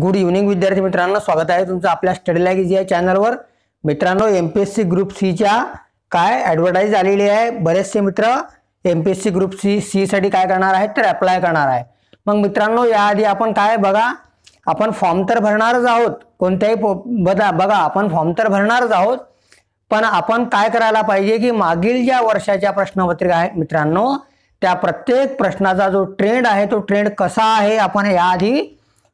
good evening विद्यार्थी मित्रांनो स्वागत आहे तुमचं आपल्या स्टडी लॅगेज या चॅनलवर मित्रांनो M P S C group सीच्या काय ॲडव्हर्टाईज आलेली आहे बरेचसे मित्र M P S C group C सीसाठी काय करणार आहेत तर अप्लाय करणार आहे मग मित्रांनो याआधी आपण काय बघा आपण फॉर्म तर भरणारच आहोत कोणत्याही पो बदा बघा आपण फॉर्म तर भरणारच आहोत पण आपण काय करायला पाहिजे की मागील ज्या वर्षाच्या प्रश्नपत्रिका आहेत मित्रांनो त्या प्रत्येक प्रश्नाचा जो ट्रेंड आहे तो ट्रेंड कसा आहे आपण याआधी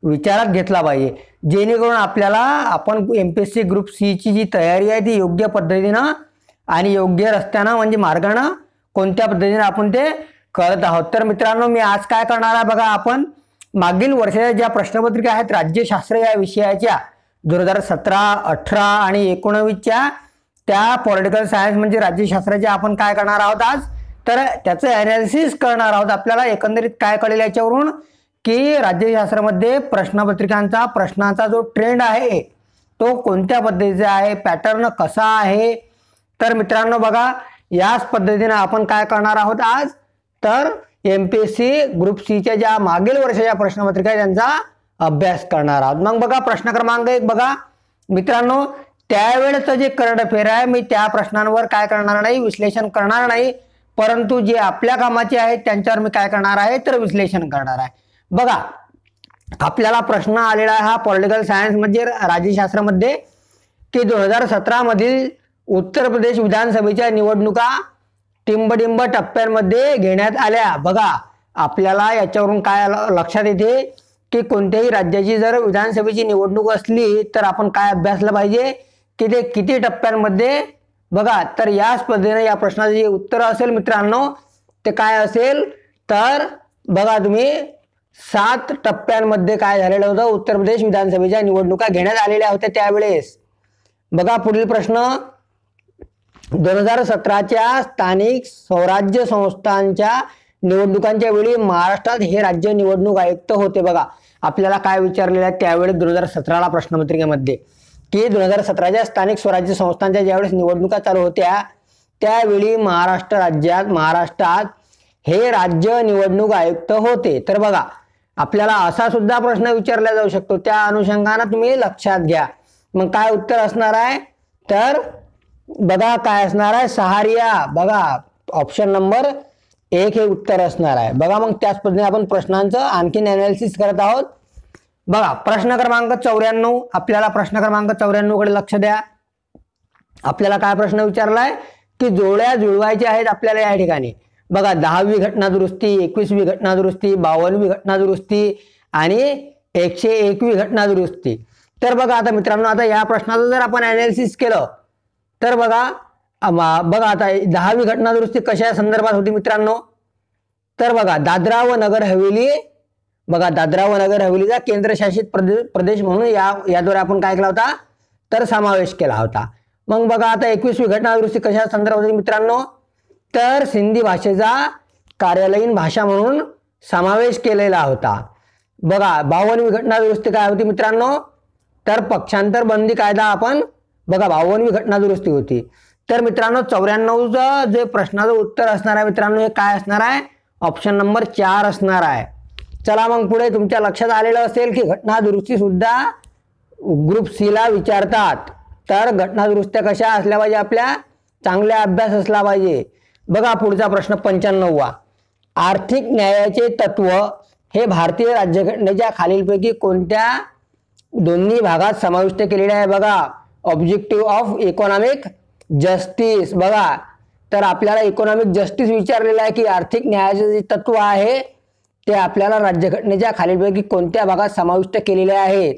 विचारात घेतला पाहिजे जेणेकरून आपल्याला आपण M P S C group सीची जी तयारी आहे ती योग्य पद्धतीनं आणि योग्य रस्त्यानं म्हणजे मार्गानं कोणत्या पद्धतीनं आपण ते करत आहोत तर मित्रांनो मी आज काय करणार आहे बघा आपण मागील वर्षाच्या ज्या प्रश्नपत्रिका आहेत राज्यशास्त्र या विषयाच्या दोन हजार सतरा अठरा आणि एकोणवीसच्या त्या पॉलिटिकल सायन्स म्हणजे राज्यशास्त्राच्या आपण काय करणार आहोत आज तर त्याचं ॲनालिसिस करणार आहोत आपल्याला एकंदरीत काय कळेल याच्यावरून की राज्यशास्त्रामध्ये प्रश्नपत्रिकांचा प्रश्नांचा जो ट्रेंड आहे तो कोणत्या पद्धतीचा आहे पॅटर्न कसा आहे तर मित्रांनो बघा याच पद्धतीने आपण काय करणार आहोत आज तर M P S C group सीच्या ज्या मागील वर्षाच्या प्रश्नपत्रिका त्यांचा अभ्यास करणार आहोत मग बघा प्रश्न क्रमांक एक बघा मित्रांनो त्यावेळेचं जे करंट अफेअर आहे मी त्या प्रश्नांवर काय करणार नाही विश्लेषण करणार नाही परंतु जे आपल्या कामाचे आहेत त्यांच्यावर मी काय करणार आहे तर विश्लेषण करणार आहे बघा आपल्याला प्रश्न आलेला आहे हा पॉलिटिकल सायन्स म्हणजे राज्यशास्त्रामध्ये की दोन हजार सतरामधील उत्तर प्रदेश विधानसभेच्या निवडणुका टिंबडिंब टप्प्यांमध्ये घेण्यात आल्या बघा आपल्याला याच्यावरून काय लक्षात येते की कोणत्याही राज्याची जर विधानसभेची निवडणूक असली तर आपण काय अभ्यासलं पाहिजे की ते किती टप्प्यांमध्ये बघा तर या स्पर्धेने या प्रश्नाचं जे उत्तर असेल मित्रांनो ते काय असेल तर बघा तुम्ही सात टप्प्यांमध्ये काय झालेलं होतं उत्तर प्रदेश विधानसभेच्या निवडणुका घेण्यात आलेल्या होत्या त्यावेळेस बघा पुढील प्रश्न दोन हजार सतराच्या स्थानिक स्वराज्य संस्थांच्या निवडणुकांच्या वेळी महाराष्ट्रात हे राज्य निवडणूक आयुक्त होते बघा आपल्याला काय विचारलेलं आहे त्यावेळेस दोन हजार सतराला प्रश्नपत्रिकेमध्ये की दोन हजार सतराच्या स्थानिक स्वराज्य संस्थांच्या ज्यावेळेस निवडणुका चालू होत्या त्यावेळी महाराष्ट्र राज्यात महाराष्ट्रात हे राज्य निवडणूक आयुक्त होते तर बघा आपल्याला असा सुद्धा प्रश्न विचारला जाऊ शकतो त्या अनुषंगाने तुम्ही लक्षात घ्या मग काय उत्तर असणार आहे तर बघा काय असणार आहे सहारिया बघा ऑप्शन नंबर एक हे उत्तर असणार आहे बघा मग त्याच पद्धतीने आपण प्रश्नांचं आणखीन अनालिसिस करत आहोत बघा प्रश्न क्रमांक चौऱ्याण्णव आपल्याला प्रश्न क्रमांक चौऱ्याण्णव कडे लक्ष द्या आपल्याला काय प्रश्न विचारलाय की जोड्या जुळवायच्या आहेत आपल्याला या ठिकाणी बघा दहावी घटना दुरुस्ती एकवीसवी घटना दुरुस्ती बावनवी घटना दुरुस्ती आणि एकशे एकवी घटना दुरुस्ती तर बघा आता मित्रांनो आता या प्रश्नाचं जर आपण अनालिसिस केलं तर बघा बघा आता दहावी घटना दुरुस्ती कशा संदर्भात होती मित्रांनो तर बघा दादरा व नगर हवेली बघा दादरा व नगर हवेलीचा केंद्रशासित प्रदेश प्रदेश म्हणून या याद्वारे आपण काय केला होता तर समावेश केला होता मग बघा आता एकवीसवी घटना दुरुस्ती कशा संदर्भात होती मित्रांनो तर सिंधी भाषेचा कार्यालयीन भाषा म्हणून समावेश केलेला होता बघा बावनवी घटना दुरुस्ती काय होती मित्रांनो तर पक्षांतर बंदी कायदा आपण बघा बावनवी घटना दुरुस्ती होती तर मित्रांनो चौऱ्याण्णवचं जे प्रश्नाचं उत्तर असणार आहे मित्रांनो हे काय असणार आहे ऑप्शन नंबर चार असणार आहे चला मग पुढे तुमच्या लक्षात आलेलं असेल की घटना सुद्धा ग्रुप सीला विचारतात तर घटना दुरुस्त्या कशा असल्या पाहिजे आपल्या चांगल्या अभ्यास असला पाहिजे बघा पुढचा प्रश्न पंच्याण्णववा आर्थिक न्यायाचे तत्व हे भारतीय राज्यघटनेच्या खालीलपैकी कोणत्या दोन्ही भागात समाविष्ट केलेले आहे बघा ऑब्जेक्टिव्ह ऑफ इकॉनॉमिक जस्टिस बघा तर आपल्याला इकॉनॉमिक जस्टिस विचारलेलं आहे की आर्थिक न्यायाचे जे तत्व आहे ते आपल्याला राज्यघटनेच्या खालीलपैकी कोणत्या भागात समाविष्ट केलेले आहे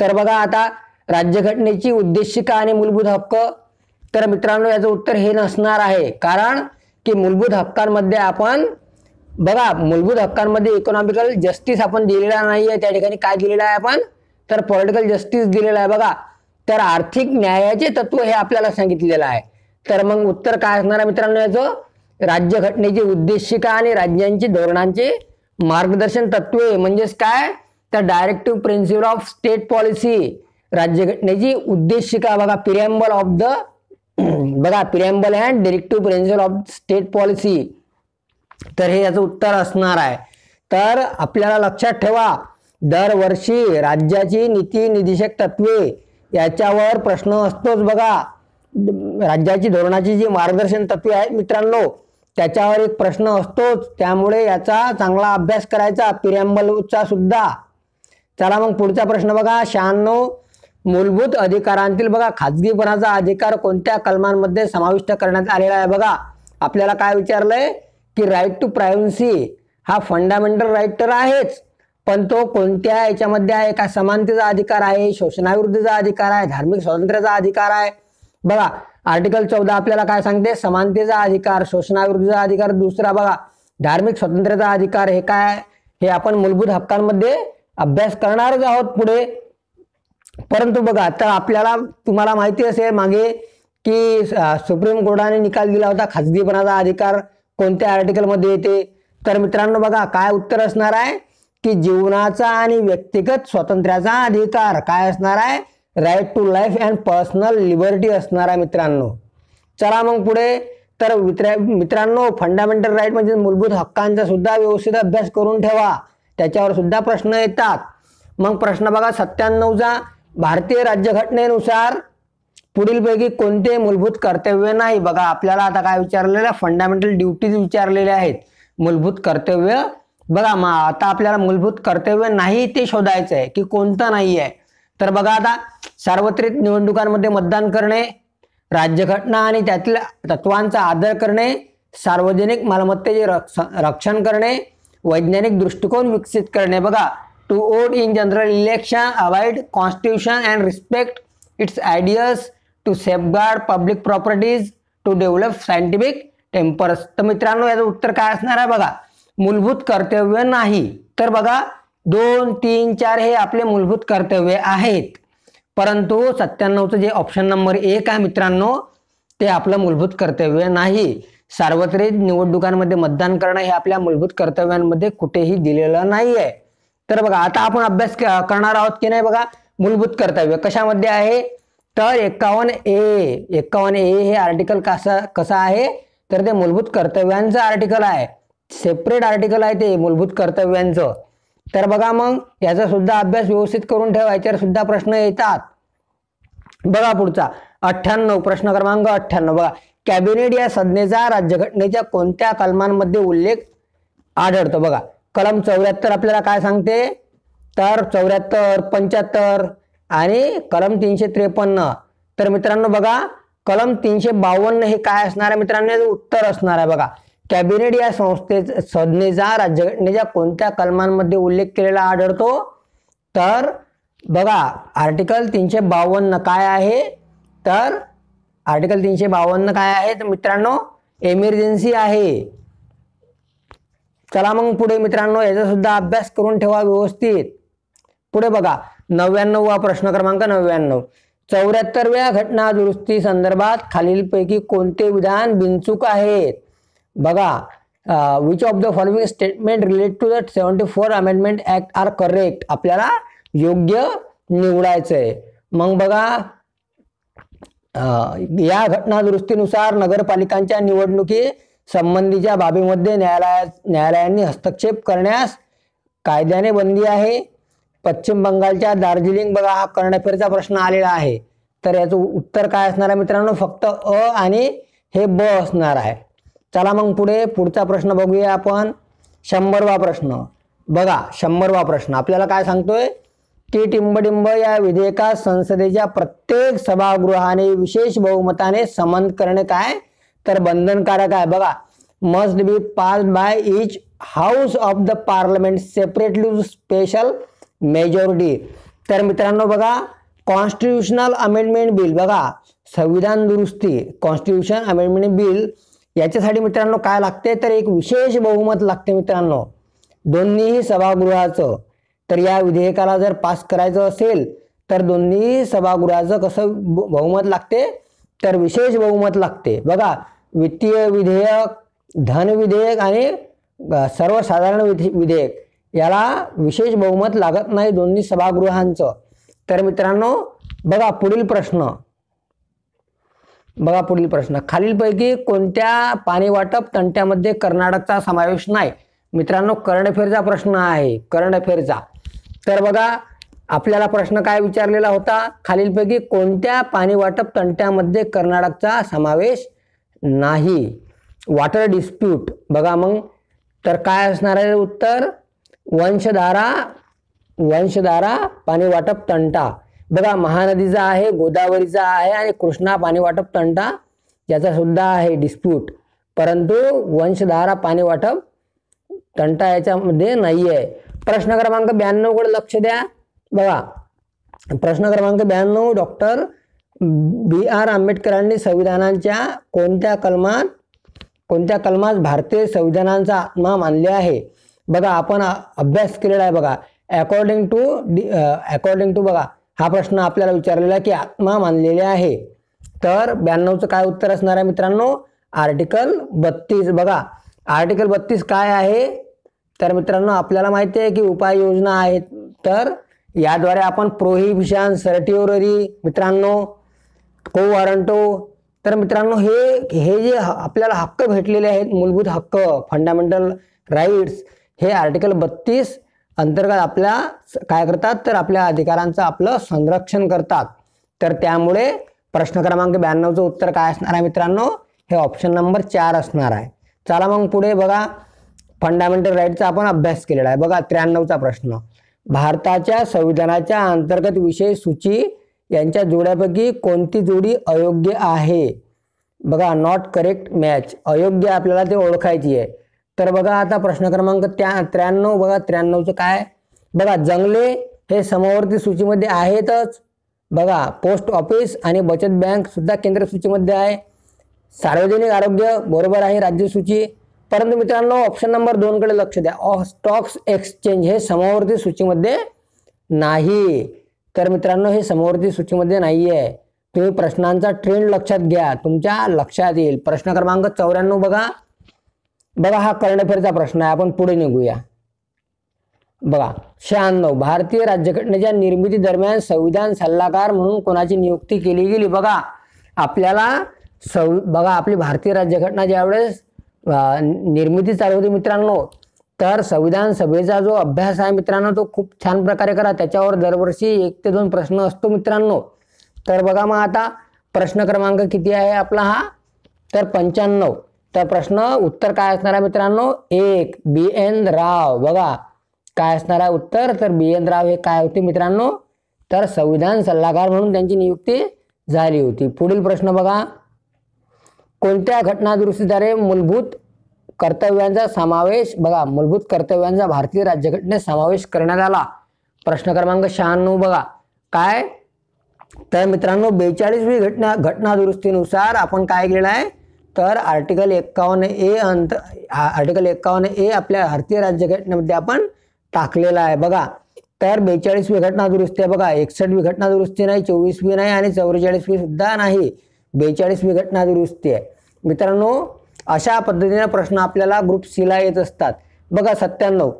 तर बघा आता राज्यघटनेची उद्देशिका आणि मूलभूत हक्क तर मित्रांनो याचं उत्तर हे नसणार आहे कारण की मूलभूत हक्कांमध्ये आपण बघा मूलभूत हक्कांमध्ये इकॉनॉमिकल जस्टिस आपण दिलेला नाही आहे त्या ठिकाणी काय दिलेलं आहे आपण तर पॉलिटिकल जस्टिस दिलेलं आहे बघा तर आर्थिक न्यायाचे तत्व हे आपल्याला सांगितलेलं आहे तर मग उत्तर काय असणार आहे मित्रांनो याचं राज्यघटनेची उद्देशिका आणि राज्यांची धोरणांचे मार्गदर्शन तत्वे म्हणजेच काय तर directive principle of state policy राज्यघटनेची उद्देशिका बघा पिरेंबल ऑफ द बघा preamble and directive principle of state policy तर हे याचं उत्तर असणार आहे तर आपल्याला लक्षात ठेवा दरवर्षी राज्याची नीती निदेशक तत्वे याच्यावर प्रश्न असतोच बघा राज्याची धोरणाची जी मार्गदर्शन तत्वे आहेत मित्रांनो त्याच्यावर एक प्रश्न असतोच त्यामुळे याचा चांगला अभ्यास करायचा पिरॅम्बलचा सुद्धा चला मग पुढचा प्रश्न बघा शहाण्णव मूलभूत अधिकारांतील बघा खाजगीपणाचा अधिकार कोणत्या कलमांमध्ये समाविष्ट करण्यात आलेला आहे बघा आपल्याला काय विचारलंय की राईट टू प्रायव्हन्सी हा फंडामेंटल राईट तर आहेच पण तो कोणत्या याच्यामध्ये आहे का समानतेचा अधिकार आहे शोषणाविरुद्धचा अधिकार आहे धार्मिक स्वातंत्र्याचा अधिकार आहे बघा आर्टिकल चौदा आपल्याला काय सांगते समानतेचा अधिकार शोषणाविरुद्धचा अधिकार दुसरा बघा धार्मिक स्वातंत्र्याचा अधिकार हे काय हे आपण मूलभूत हक्कांमध्ये अभ्यास करणारच आहोत पुढे परंतु बघा तर आपल्याला तुम्हाला माहिती असेल मागे की सुप्रीम कोर्टाने निकाल दिला होता खाजगीपणाचा अधिकार कोणत्या आर्टिकलमध्ये येते तर मित्रांनो बघा काय उत्तर असणार आहे की जीवनाचा आणि व्यक्तिगत स्वातंत्र्याचा अधिकार काय असणार आहे right to life and personal liberty असणार आहे मित्रांनो चला मग पुढे तर मित्र मित्रांनो फंडामेंटल राईट म्हणजे मूलभूत हक्कांचा सुद्धा व्यवस्थित अभ्यास करून ठेवा त्याच्यावर सुद्धा प्रश्न येतात मग प्रश्न बघा सत्त्याण्णवचा भारतीय राज्यघटनेनुसार पुढीलपैकी कोणते मूलभूत कर्तव्य नाही बघा आपल्याला आता काय विचारलेलं आहे फंडामेंटल ड्युटीज विचारलेल्या आहेत मूलभूत कर्तव्य बघा मग आता आपल्याला मूलभूत कर्तव्य नाही ते शोधायचं आहे की कोणतं नाही आहे तर बघा आता सार्वत्रिक निवडणुकांमध्ये मतदान करणे राज्यघटना आणि त्यातील तत्वांचा आदर करणे सार्वजनिक मालमत्तेचे रक्षण करणे वैज्ञानिक दृष्टिकोन विकसित करणे बघा to vote in general election, avoid constitution and respect its ideas, to safeguard public properties, to develop scientific tempers तर मित्रांनो याचं उत्तर काय असणार आहे बघा मूलभूत कर्तव्य नाही तर बघा दोन तीन चार हे आपले मूलभूत कर्तव्य आहेत परंतु सत्त्याण्णवचं जे ऑप्शन नंबर एक आहे मित्रांनो ते आपलं मूलभूत कर्तव्य नाही सार्वत्रिक निवडणुकांमध्ये मतदान करणं हे आपल्या मूलभूत कर्तव्यांमध्ये कुठेही दिलेलं नाही आहे तर बघा आता आपण अभ्यास करणार आहोत की नाही बघा मूलभूत कर्तव्य कशामध्ये आहे तर एक्कावन ए एक्कावन्न ए हे आर्टिकल कसं कसं आहे तर ते मूलभूत कर्तव्यांचं आर्टिकल आहे सेपरेट आर्टिकल आहे ते मूलभूत कर्तव्यांचं तर बघा मग याचा सुद्धा अभ्यास व्यवस्थित करून ठेवा याच्यावर सुद्धा प्रश्न येतात बघा पुढचा अठ्ठ्याण्णव प्रश्न क्रमांक अठ्ठ्याण्णव बघा कॅबिनेट या संज्ञेचा राज्यघटनेच्या कोणत्या कलमांमध्ये उल्लेख आढळतो बघा कलम चौऱ्याहत्तर आपल्याला काय सांगते तर चौऱ्याहत्तर पंच्याहत्तर आणि कलम तीनशे त्रेपन्न तर मित्रांनो बघा कलम तीनशे बावन्न हे काय असणार आहे मित्रांनो उत्तर असणार आहे बघा कॅबिनेट या संस्थे संज्ञेचा राज्यघटनेच्या कोणत्या कलमांमध्ये उल्लेख केलेला आढळतो तर बघा आर्टिकल तीनशे बावन्न काय आहे तर आर्टिकल तीनशे बावन्न काय आहे तर मित्रांनो एमर्जन्सी आहे चला मग पुढे मित्रांनो याचा सुद्धा अभ्यास करून ठेवा व्यवस्थित पुढे बघा नव्याण्णव प्रश्न क्रमांक नव्याण्णव चौऱ्याहत्तरव्या घटना दुरुस्ती संदर्भात खालीलपैकी कोणते विधान बिनचूक आहेत बघा which of the following statement relate to the seventy four amendment act are correct आपल्याला योग्य निवडायचंय मग बघा या घटना दुरुस्तीनुसार नगरपालिकांच्या निवडणुकी संबंधीच्या बाबीमध्ये न्यायालया न्यायालयांनी हस्तक्षेप करण्यास कायद्याने बंदी आहे पश्चिम बंगालच्या दार्जिलिंग बघा हा कर्णफेरचा प्रश्न आलेला आहे तर याचं उत्तर काय असणार आहे मित्रांनो फक्त अ आणि हे ब असणार आहे चला मग पुढे पुढचा प्रश्न बघूया आपण शंभरवा प्रश्न बघा शंभरवा प्रश्न आपल्याला काय सांगतोय की टिंबडिंब या विधेयकास संसदेच्या प्रत्येक सभागृहाने विशेष बहुमताने समन करणे काय तर बंधनकारक आहे बघा must be pass by each house of the parliament separately special majority तर मित्रांनो बघा कॉन्स्टिट्युशनल अमेंडमेंट बिल बघा संविधान दुरुस्ती कॉन्स्टिट्युशन अमेंडमेंट बिल याच्यासाठी मित्रांनो काय लागते तर एक विशेष बहुमत लागते मित्रांनो दोन्हीही सभागृहाचं तर या विधेयकाला जर पास करायचं असेल तर दोन्ही सभागृहाचं कसं बहुमत लागते तर विशेष बहुमत लागते बघा वित्तीय विधेयक धन विधेयक आणि सर्वसाधारण विधे विधेयक याला विशेष बहुमत लागत नाही दोन्ही सभागृहांचं तर मित्रांनो बघा पुढील प्रश्न बघा पुढील प्रश्न खालीलपैकी कोणत्या पाणी वाटप तंट्यामध्ये कर्नाटकचा समावेश नाही मित्रांनो कर्णफेरचा प्रश्न आहे कर्णफेरचा तर बघा आपल्याला प्रश्न काय विचारलेला होता खालीलपैकी कोणत्या पाणी वाटप तंट्यामध्ये कर्नाटकचा समावेश नाही वॉटर डिस्प्यूट बघा मग तर काय असणार आहे उत्तर वंशधारा वंशधारा पाणी वाटप तंटा बघा महानदीचा आहे गोदावरीचा आहे आणि कृष्णा पाणी वाटप तंटा याचा सुद्धा आहे डिस्प्यूट परंतु वंशधारा पाणी वाटप तंटा याच्यामध्ये नाही आहे प्रश्न क्रमांक ब्याण्णवकडे लक्ष द्या बघा प्रश्न क्रमांक ब्याण्णव डॉक्टर बी आर आंबेडकरांनी संविधानांच्या कोणत्या कलमात कोणत्या कलमात भारतीय संविधानांचा आत्मा मानले आहे बघा आपण अभ्यास केलेला आहे बघा according to the according to बघा हा प्रश्न आपल्याला विचारलेला की आत्मा मानलेले आहे तर ब्याण्णवचं काय उत्तर असणार आहे मित्रांनो आर्टिकल बत्तीस बघा आर्टिकल बत्तीस काय आहे तर मित्रांनो आपल्याला माहिती आहे की उपाययोजना आहेत तर याद्वारे आपण प्रोहिबिशन सर्टिओररी मित्रांनो को हो, वॉरंटो तर मित्रांनो हे हे जे आपल्याला हक्क भेटलेले आहेत मूलभूत हक्क फंडामेंटल राईट्स हे आर्टिकल बत्तीस अंतर्गत आपल्या काय करतात तर आपल्या अधिकारांचं आपलं संरक्षण करतात तर त्यामुळे प्रश्न क्रमांक ब्याण्णवचं उत्तर काय असणार आहे मित्रांनो हे ऑप्शन नंबर चार असणार आहे चला मग पुढे बघा फंडामेंटल राईटचा आपण अभ्यास केलेला आहे बघा त्र्याण्णवचा प्रश्न भारताच्या संविधानाच्या अंतर्गत विषय सूची यांच्या जोड्यापैकी कोणती जोडी अयोग्य आहे बघा नॉट करेक्ट मॅच अयोग्य आपल्याला ते ओळखायची आहे तर बघा आता प्रश्न क्रमांक त्या त्र्याण्णव बघा त्र्याण्णवचं काय बघा जंगले हे समवर्ती सूचीमध्ये आहेतच बघा पोस्ट ऑफिस आणि बचत बँक सुद्धा केंद्र सूचीमध्ये आहे सार्वजनिक आरोग्य बरोबर आहे राज्य सूची परंतु मित्रांनो ऑप्शन नंबर दोनकडे लक्ष द्या स्टॉक्स oh, एक्सचेंज हे समवर्ती सूचीमध्ये नाही तर मित्रांनो हे समोरती सूचीमध्ये नाही आहे तुम्ही प्रश्नांचा ट्रेंड लक्षात घ्या तुमच्या लक्षात येईल प्रश्न क्रमांक चौऱ्याण्णव बघा बघा हा कर्णफेरचा प्रश्न आहे आपण पुढे निघूया बघा शहाण्णव भारतीय राज्यघटनेच्या निर्मिती दरम्यान संविधान सल्लागार म्हणून कोणाची नियुक्ती केली गेली बघा आपल्याला बघा आपली भारतीय राज्यघटना ज्यावेळेस निर्मिती चालू होती मित्रांनो तर संविधान सभेचा जो अभ्यास आहे मित्रांनो तो खूप छान प्रकारे करा त्याच्यावर दरवर्षी एक ते दोन प्रश्न असतो मित्रांनो तर बघा मग आता प्रश्न क्रमांक किती आहे आपला हा तर पंच्याण्णव तर प्रश्न उत्तर काय असणार आहे मित्रांनो एक बी एन राव बघा काय असणार आहे उत्तर तर बी एन राव हे काय होते मित्रांनो तर संविधान सल्लागार म्हणून त्यांची नियुक्ती झाली होती पुढील प्रश्न बघा कोणत्या घटना मूलभूत कर्तव्यांचा समावेश बघा मूलभूत कर्तव्यांचा भारतीय राज्यघटनेत समावेश करण्यात आला प्रश्न क्रमांक शहाण्णव बघा काय तर मित्रांनो बेचाळीसवी घटना घटना दुरुस्तीनुसार आपण काय केलं आहे तर आर्टिकल एक्कावन्न ए अंत आर्टिकल एक्कावन्न ए आपल्या भारतीय राज्यघटनेमध्ये आपण टाकलेला आहे बघा तर बेचाळीसवी घटना दुरुस्ती आहे बघा एकसष्टवी घटना दुरुस्ती नाही चोवीसवी नाही आणि चौवेचाळीसवी सुद्धा नाही बेचाळीसवी घटना दुरुस्ती आहे मित्रांनो अशा पद्धतीने प्रश्न आपल्याला ग्रुप सीला येत असतात बघा सत्त्याण्णव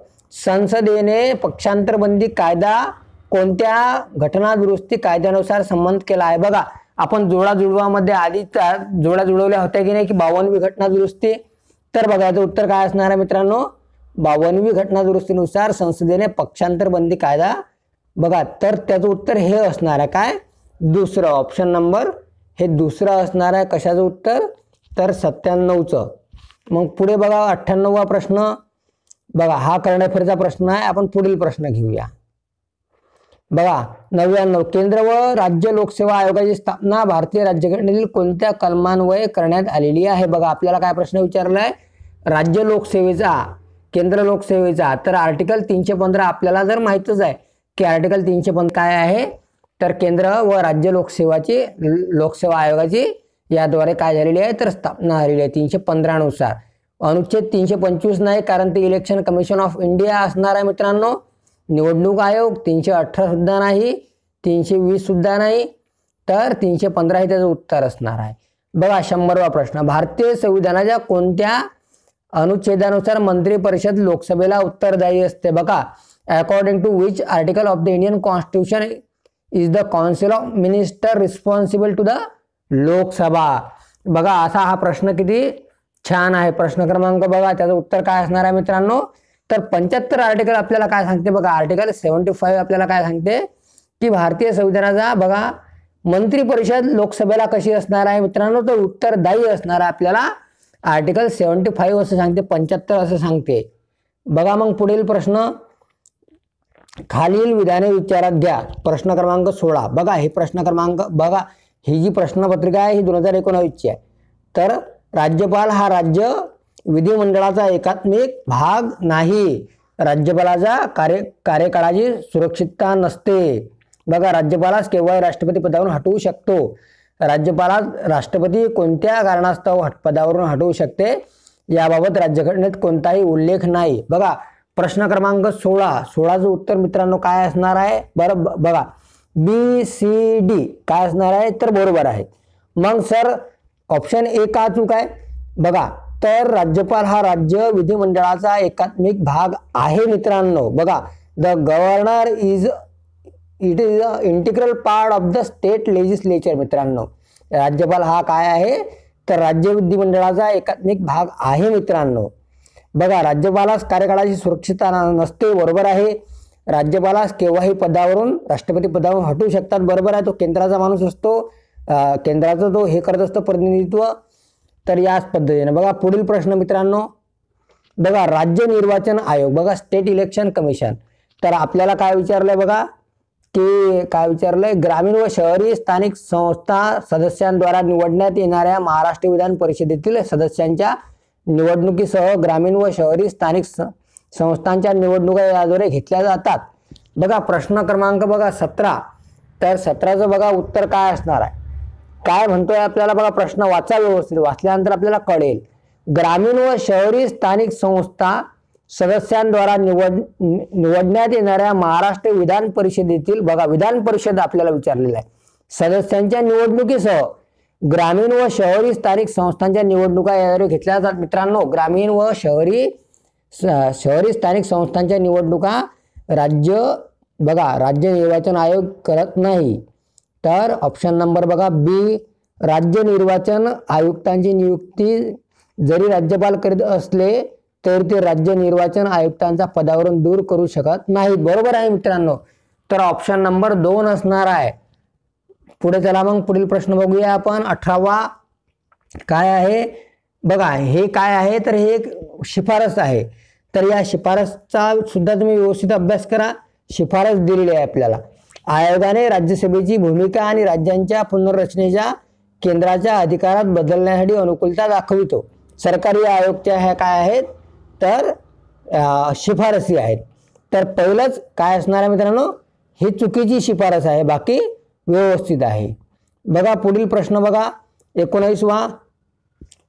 संसदेने पक्षांतरबंदी कायदा कोणत्या घटना दुरुस्ती कायद्यानुसार संबंध केला आहे बघा आपण जोडा मध्ये आधीच जोडा जुळवल्या होत्या की नाही की बावनवी घटना दुरुस्ती तर बघा याचं उत्तर काय असणार आहे मित्रांनो बावनवी घटना दुरुस्तीनुसार संसदेने पक्षांतरबंदी कायदा बघा तर त्याचं उत्तर हे असणार आहे काय दुसरं ऑप्शन नंबर हे दुसरं असणार आहे कशाचं उत्तर तर सत्त्याण्णवचं मग पुढे बघा अठ्ठ्याण्णववा प्रश्न बघा हा करण्याफेरचा प्रश्न आहे आपण पुढील प्रश्न घेऊया बघा नव्याण्णव केंद्र व राज्य लोकसेवा आयोगाची स्थापना भारतीय राज्यघटनेतील कोणत्या कलमान्वये करण्यात आलेली आहे बघा आपल्याला काय प्रश्न विचारला आहे राज्य लोकसेवेचा केंद्र लोकसेवेचा तर आर्टिकल तीनशे पंधरा आपल्याला जर माहितच आहे की आर्टिकल तीनशे पंधरा काय आहे तर केंद्र व राज्य लोकसेवाची लोकसेवा आयोगाची याद्वारे काय झालेली आहे तर स्थापना झालेली आहे तीनशे पंधरानुसार अनुच्छेद तीनशे पंचवीस नाही कारण ते इलेक्शन कमिशन ऑफ इंडिया असणार आहे मित्रांनो निवडणूक आयोग तीनशे अठरा सुद्धा नाही तीनशे वीस सुद्धा नाही तर तीनशे पंधरा हे त्याचं उत्तर असणार आहे बघा शंभरवा प्रश्न भारतीय संविधानाच्या कोणत्या अनुच्छेदानुसार मंत्री परिषद लोकसभेला उत्तरदायी असते बघा according to which article of the Indian constitution is the council of minister responsible to the Lok Sabha बघा असा हा प्रश्न किती छान आहे प्रश्न क्रमांक बघा त्याचं उत्तर काय असणार आहे मित्रांनो तर पंच्याहत्तर आर्टिकल आपल्याला काय सांगते बघा आर्टिकल सेव्हन्टी फाईव्ह आपल्याला काय सांगते की भारतीय संविधानाचा बघा मंत्री परिषद लोकसभेला कशी असणार आहे मित्रांनो तर उत्तरदायी असणार आहे आपल्याला आर्टिकल सेव्हन्टी फाईव्ह असं सांगते पंच्याहत्तर असं सांगते बघा मग पुढील प्रश्न खालील विधाने विचारात घ्या प्रश्न क्रमांक सोळा बघा हे प्रश्न क्रमांक बघा ही जी प्रश्नपत्रिका आहे ही दोन हजार एकोणावीसची आहे तर राज्यपाल हा राज्य विधिमंडळाचा एकात्मिक भाग नाही राज्यपालाचा कार्य कार्यकाळाची सुरक्षितता नसते बघा राज्यपालास केवळ राष्ट्रपती पदावरून हटवू शकतो राज्यपालास राष्ट्रपती कोणत्या कारणास्तव हट पदावरून हटवू शकते याबाबत राज्यघटनेत कोणताही उल्लेख नाही बघा प्रश्न क्रमांक सोळा सोळाचं उत्तर मित्रांनो काय असणार आहे बरं बघा बी सी डी काय असणार आहे तर बरोबर आहे मग सर ऑप्शन ए का चूक आहे बघा तर राज्यपाल हा राज्य विधिमंडळाचा एकात्मिक भाग आहे मित्रांनो बघा the governor is it is a integral part of the state legislature मित्रांनो राज्यपाल हा काय आहे तर राज्य विधिमंडळाचा एकात्मिक भाग आहे मित्रांनो बघा राज्यपालास कार्यकाळाची सुरक्षितता नसते बरोबर आहे राज्यपालास केव्हाही पदावरून राष्ट्रपती पदावरून हटवू शकतात बरोबर आहे तो केंद्राचा माणूस असतो केंद्राचा तो हे करत असतो प्रतिनिधित्व तर याच पद्धतीने बघा पुढील प्रश्न मित्रांनो बघा राज्य निर्वाचन आयोग बघा स्टेट इलेक्शन कमिशन तर आपल्याला काय विचारलंय बघा की काय विचारलंय ग्रामीण व शहरी स्थानिक संस्था सदस्यांद्वारा निवडण्यात येणाऱ्या महाराष्ट्र विधान परिषदेतील सदस्यांच्या निवडणुकीसह ग्रामीण व शहरी स्थानिक संस्थांच्या निवडणुका याद्वारे घेतल्या जातात बघा प्रश्न क्रमांक बघा सतरा तर सतराचं बघा उत्तर काय असणार आहे काय म्हणतोय आपल्याला बघा प्रश्न वाचा व्यवस्थित वाचल्यानंतर आपल्याला कळेल ग्रामीण व शहरी स्थानिक संस्था सदस्यांद्वारा निवड निवडण्यात येणाऱ्या महाराष्ट्र विधान परिषदेतील बघा विधान परिषद आपल्याला विचारलेलं आहे सदस्यांच्या निवडणुकीसह ग्रामीण व शहरी स्थानिक संस्थांच्या निवडणुका याद्वारे घेतल्या जातात मित्रांनो ग्रामीण व शहरी शहरी स्थानिक संस्थांच्या निवडणुका राज्य बघा राज्य निर्वाचन आयोग करत नाही तर ऑप्शन नंबर बघा बी राज्य निर्वाचन आयुक्तांची नियुक्ती जरी राज्यपाल करीत असले तर ते राज्य निर्वाचन आयुक्तांचा पदावरून दूर करू शकत नाही बरोबर आहे मित्रांनो तर ऑप्शन नंबर दोन असणार आहे पुढे चला मग पुढील प्रश्न बघूया आपण अठरावा काय आहे बघा हे काय आहे तर हे एक शिफारस आहे तर या शिफारसचा सुद्धा तुम्ही व्यवस्थित अभ्यास करा शिफारस दिलेली आहे आपल्याला आयोगाने राज्यसभेची भूमिका आणि राज्यांच्या पुनर्रचनेच्या केंद्राच्या अधिकारात बदलण्यासाठी अनुकूलता दाखवितो सरकारी आयोगच्या ह्या काय आहेत तर शिफारसी आहेत तर पहिलंच काय असणार आहे मित्रांनो ही चुकीची शिफारस आहे बाकी व्यवस्थित आहे बघा पुढील प्रश्न बघा एकोणावीसवा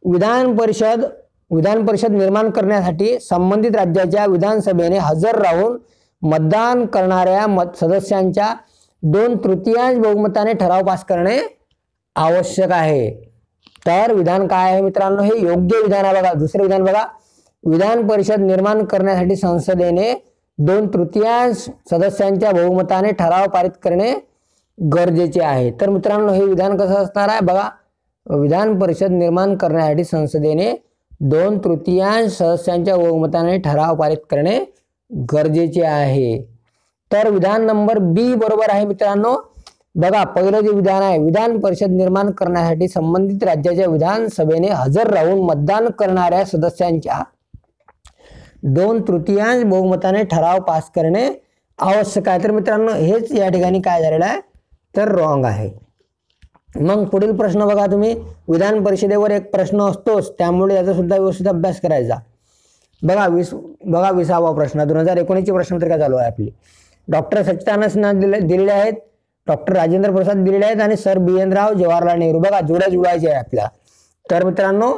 विधान परिषद विधान परिषद निर्माण करण्यासाठी संबंधित राज्याच्या विधानसभेने हजर राहून मतदान करणाऱ्या मत सदस्यांच्या दोन तृतीयांश बहुमताने ठराव पास करणे आवश्यक आहे तर विधान काय आहे मित्रांनो हे योग्य विधान आहे बघा दुसरे विधान बघा विधान परिषद निर्माण करण्यासाठी संसदेने दोन तृतीयांश सदस्यांच्या बहुमताने ठराव पारित करणे गरजेचे आहे तर मित्रांनो हे विधान कसं असणार आहे बघा विधान परिषद निर्माण करण्यासाठी संसदेने दोन तृतीयांश सदस्यांच्या बहुमताने ठराव पारित करणे गरजेचे आहे तर विधान नंबर बी बरोबर आहे मित्रांनो बघा पहिलं जे विधान आहे विधान परिषद निर्माण करण्यासाठी संबंधित राज्याच्या विधानसभेने हजर राहून मतदान करणाऱ्या सदस्यांच्या दोन तृतीयांश बहुमताने ठराव पास करणे आवश्यक आहे तर मित्रांनो हेच या ठिकाणी काय झालेलं आहे तर रॉंग आहे मग पुढील प्रश्न बघा तुम्ही विधान परिषदेवर एक प्रश्न असतोच त्यामुळे याचा सुद्धा व्यवस्थित अभ्यास करायचा बघा वीस बघा विसावा प्रश्न दोन हजार एकोणीसची प्रश्नपत्रिका चालू आहे आपली डॉक्टर सच्चिदानंद सिन्हा दिले दिलेले आहेत डॉक्टर राजेंद्र प्रसाद दिलेले आहेत आणि सर राव जवाहरलाल नेहरू बघा जोड्या जुळवायचे आहे आपल्याला तर मित्रांनो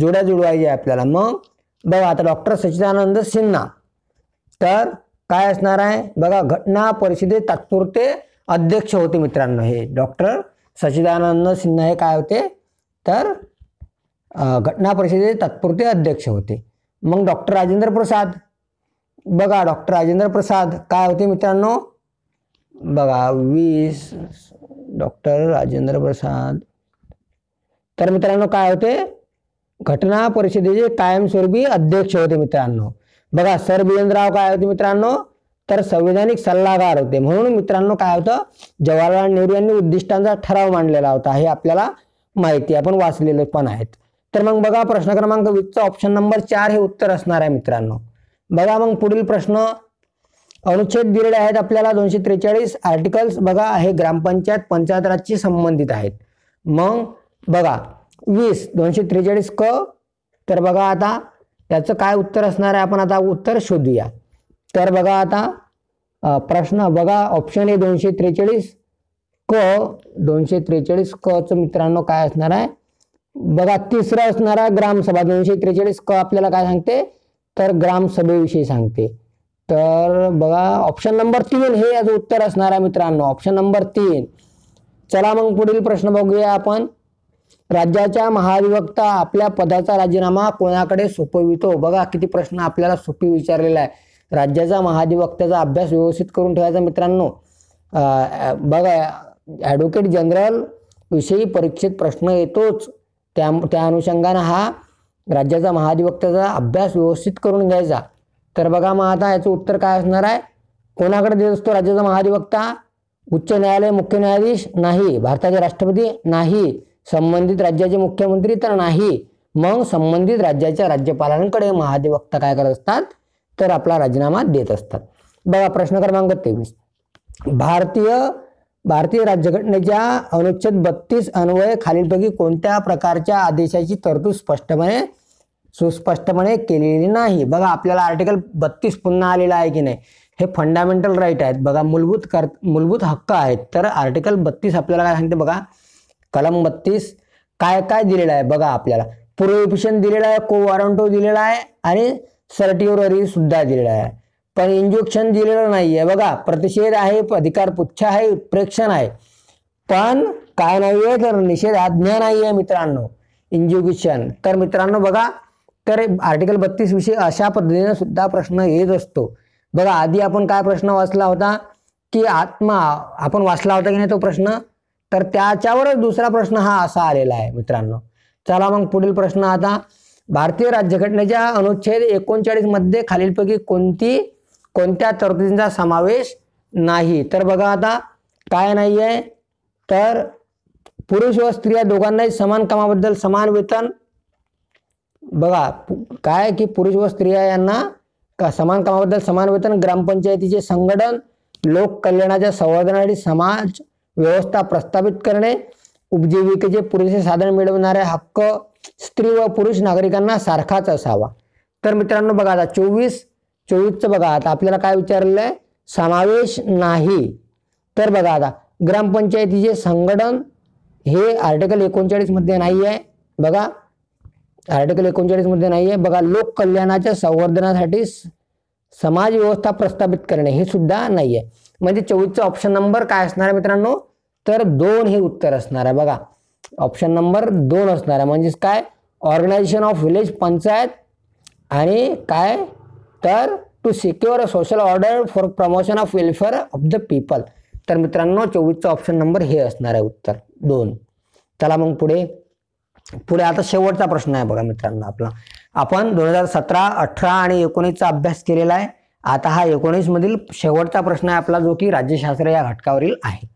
जोड्या जुळवायचे आहे आपल्याला मग बघा आता डॉक्टर सच्चिदानंद सिन्हा तर काय असणार आहे बघा घटना परिषदेत तात्पुरते अध्यक्ष होते मित्रांनो हे डॉक्टर सचिदानंद सिन्हा हे काय होते तर घटना परिषदेचे तत्पुरते अध्यक्ष होते मग डॉक्टर राजेंद्र प्रसाद बघा डॉक्टर राजेंद्र प्रसाद काय होते मित्रांनो बघा वीस डॉक्टर राजेंद्र प्रसाद तर मित्रांनो काय होते घटना परिषदेचे कायमस्वरूपी अध्यक्ष होते मित्रांनो बघा सर बिरेंद्रराव काय होते मित्रांनो तर संवैधानिक सल्लागार होते म्हणून मित्रांनो काय होतं जवाहरलाल नेहरू यांनी उद्दिष्टांचा ठराव मांडलेला होता हे आपल्याला माहिती आपण वाचलेले पण आहेत तर मग बघा प्रश्न क्रमांक वीसचा ऑप्शन नंबर चार हे उत्तर असणार आहे मित्रांनो बघा मग पुढील प्रश्न अनुच्छेद दिलेले आहेत आपल्याला दोनशे त्रेचाळीस आर्टिकल्स बघा हे ग्रामपंचायत पंचायत राजशी संबंधित आहेत मग बघा वीस दोनशे त्रेचाळीस क तर बघा आता त्याचं काय उत्तर असणार आहे आपण आता उत्तर शोधूया तर बघा आता प्रश्न बघा ऑप्शन आहे दोनशे त्रेचाळीस क दोनशे त्रेचाळीस च मित्रांनो काय असणार आहे बघा तिसरं असणार आहे ग्रामसभा दोनशे त्रेचाळीस क आपल्याला काय सांगते तर ग्रामसभेविषयी सांगते तर बघा ऑप्शन नंबर तीन हे याचं उत्तर असणार आहे मित्रांनो ऑप्शन नंबर तीन चला मग पुढील प्रश्न बघूया आपण राज्याच्या महाधिवक्ता आपल्या पदाचा राजीनामा कोणाकडे सोपवितो बघा किती प्रश्न आपल्याला सोपी विचारलेला आहे राज्याचा महाधिवक्त्याचा अभ्यास व्यवस्थित करून ठेवायचा मित्रांनो बघा ॲडव्होकेट जनरल विषयी परीक्षेत प्रश्न येतोच त्या त्या अनुषंगानं हा राज्याचा महाधिवक्त्याचा अभ्यास व्यवस्थित करून घ्यायचा तर बघा मग आता याचं उत्तर काय असणार आहे कोणाकडे देत असतो राज्याचा महाधिवक्ता उच्च न्यायालय मुख्य न्यायाधीश नाही भारताचे राष्ट्रपती नाही संबंधित राज्याचे मुख्यमंत्री तर नाही मग संबंधित राज्याच्या राज्यपालांकडे महाधिवक्ता काय करत असतात तर आपला राजीनामा देत असतात बघा प्रश्न क्रमांक तेवीस भारतीय भारतीय राज्यघटनेच्या अनुच्छेद बत्तीस अन्वये खालीलपैकी कोणत्या प्रकारच्या आदेशाची तरतूद स्पष्टपणे सुस्पष्टपणे केलेली नाही बघा आपल्याला आर्टिकल बत्तीस पुन्हा आलेला आहे की नाही हे फंडामेंटल राईट आहेत बघा मूलभूत कर मूलभूत हक्क आहेत तर आर्टिकल बत्तीस आपल्याला काय सांगते बघा कलम बत्तीस काय काय दिलेलं आहे बघा आपल्याला प्रोहिबिशन दिलेला आहे को वॉरंटो दिलेला आहे आणि सर्टिओररी सुद्धा दिलेला आहे पण इंजेक्शन दिलेलं नाही आहे बघा प्रतिषेध आहे अधिकार पुच्छा आहे प्रेक्षण आहे पण काय नाही आहे तर निषेध आज्ञा नाही आहे मित्रांनो इंज्युकेशन तर मित्रांनो बघा तर आर्टिकल बत्तीस विषयी अशा पद्धतीने सुद्धा प्रश्न येत असतो बघा आधी आपण काय प्रश्न वाचला होता की आत्मा आपण वाचला होता की नाही तो प्रश्न तर त्याच्यावरच दुसरा प्रश्न हा असा आलेला आहे मित्रांनो चला मग पुढील प्रश्न आता भारतीय राज्यघटनेच्या अनुच्छेद मध्ये खालीलपैकी कोणती कोणत्या तरतुदींचा समावेश नाही तर बघा आता काय नाही आहे तर पुरुष व स्त्रिया दोघांनाही समान कामाबद्दल समान वेतन बघा काय की पुरुष व स्त्रिया यांना का समान कामाबद्दल समान वेतन ग्रामपंचायतीचे संघटन लोककल्याणाच्या संवर्धनासाठी समाज व्यवस्था प्रस्थापित करणे उपजीविकेचे पुरेसे साधन मिळवणारे हक्क स्त्री व पुरुष नागरिकांना सारखाच असावा तर मित्रांनो बघा आता चोवीस चोवीसचं बघा आता आपल्याला काय विचारलं आहे समावेश नाही तर बघा आता ग्रामपंचायतीचे संघटन हे आर्टिकल एकोणचाळीसमध्ये नाही आहे बघा आर्टिकल एकोणचाळीसमध्ये नाही आहे बघा लोककल्याणाच्या संवर्धनासाठी समाज व्यवस्था प्रस्थापित करणे हे सुद्धा नाही आहे म्हणजे चोवीसचा ऑप्शन नंबर काय असणार आहे मित्रांनो तर दोन हे उत्तर असणार आहे बघा ऑप्शन नंबर दोन असणार आहे म्हणजेच काय ऑर्गनायझेशन ऑफ विलेज पंचायत आणि काय तर to secure a social order for promotion of welfare of the people तर मित्रांनो चोवीसचा ऑप्शन नंबर हे असणार आहे उत्तर दोन चला मग पुढे पुढे आता शेवटचा प्रश्न आहे बघा मित्रांनो आपला आपण दोन हजार सतरा अठरा आणि एकोणीसचा अभ्यास केलेला आहे आता हा मधील शेवटचा प्रश्न आहे आपला जो की राज्यशास्त्र या घटकावरील आहे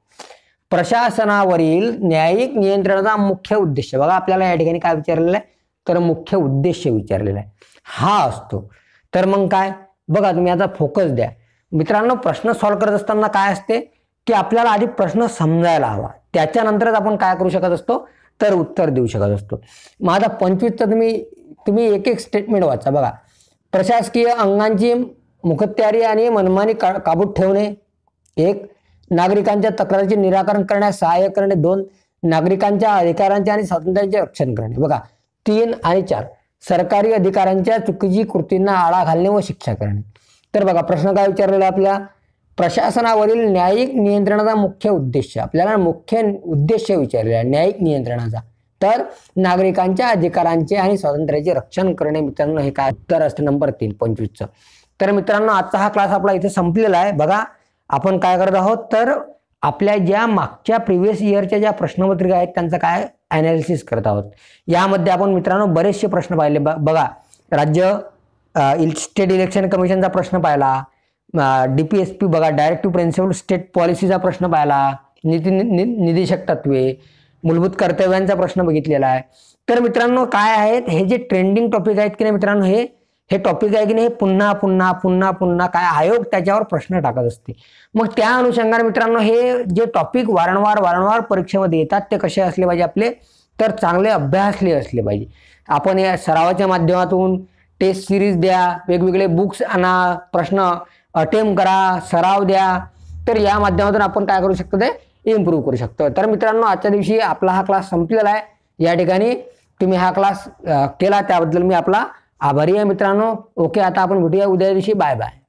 प्रशासनावरील न्यायिक नियंत्रणाचा मुख्य उद्देश बघा आपल्याला या ठिकाणी काय विचारलेलं आहे तर मुख्य उद्देश विचारलेला आहे हा असतो तर मग काय बघा तुम्ही आता फोकस द्या मित्रांनो प्रश्न सॉल्व्ह करत असताना काय असते की आपल्याला आधी प्रश्न समजायला हवा त्याच्यानंतरच आपण काय करू शकत असतो तर उत्तर देऊ शकत असतो माझा पंचवीसचा तुम्ही तुम्ही एक एक स्टेटमेंट वाचा बघा प्रशासकीय अंगांची मुखत्यारी आणि मनमानी का काबूत ठेवणे एक नागरिकांच्या तक्रारीचे निराकरण करण्यास सहाय्य करणे दोन नागरिकांच्या अधिकारांचे आणि स्वातंत्र्याचे रक्षण करणे बघा तीन आणि चार सरकारी अधिकाऱ्यांच्या चुकीची कृतींना आळा घालणे व शिक्षा करणे तर बघा प्रश्न काय विचारलेला आपल्या प्रशासनावरील न्यायिक नियंत्रणाचा मुख्य उद्देश आपल्याला मुख्य उद्देश विचारलेला न्यायिक नियंत्रणाचा तर नागरिकांच्या अधिकारांचे आणि स्वातंत्र्याचे रक्षण करणे मित्रांनो हे काय उत्तर असते नंबर तीन पंचवीसचं तर मित्रांनो आजचा हा क्लास आपला इथे संपलेला आहे बघा आपण काय करत आहोत तर आपल्या ज्या मागच्या प्रिव्हियस इयरच्या ज्या प्रश्नपत्रिका आहेत त्यांचा काय ॲनालिसिस करत आहोत यामध्ये आपण मित्रांनो बरेचसे प्रश्न पाहिले बघा राज्य स्टेट इलेक्शन कमिशनचा प्रश्न पाहिला डी पी एस पी बघा डायरेक्टिव्ह प्रिन्सिपल स्टेट पॉलिसीचा प्रश्न पाहिला नीती निदेशक तत्वे मूलभूत कर्तव्यांचा प्रश्न बघितलेला आहे तर मित्रांनो काय आहेत हे जे ट्रेंडिंग टॉपिक आहेत की नाही मित्रांनो हे हे टॉपिक आहे की नाही पुन्हा पुन्हा पुन्हा पुन्हा काय आयोग त्याच्यावर प्रश्न टाकत असते मग त्या अनुषंगाने मित्रांनो हे जे टॉपिक वारंवार वारंवार परीक्षेमध्ये येतात ते कसे असले पाहिजे आपले तर चांगले अभ्यासले असले पाहिजे आपण या सरावाच्या माध्यमातून टेस्ट सिरीज द्या वेगवेगळे बुक्स आणा प्रश्न अटेम करा सराव द्या तर या माध्यमातून आपण काय करू शकतो ते इम्प्रूव्ह करू शकतो तर मित्रांनो आजच्या दिवशी आपला हा क्लास संपलेला आहे या ठिकाणी तुम्ही हा क्लास केला त्याबद्दल मी आपला आभारी आहे मित्रांनो ओके आता आपण भेटूया उद्या दिवशी बाय बाय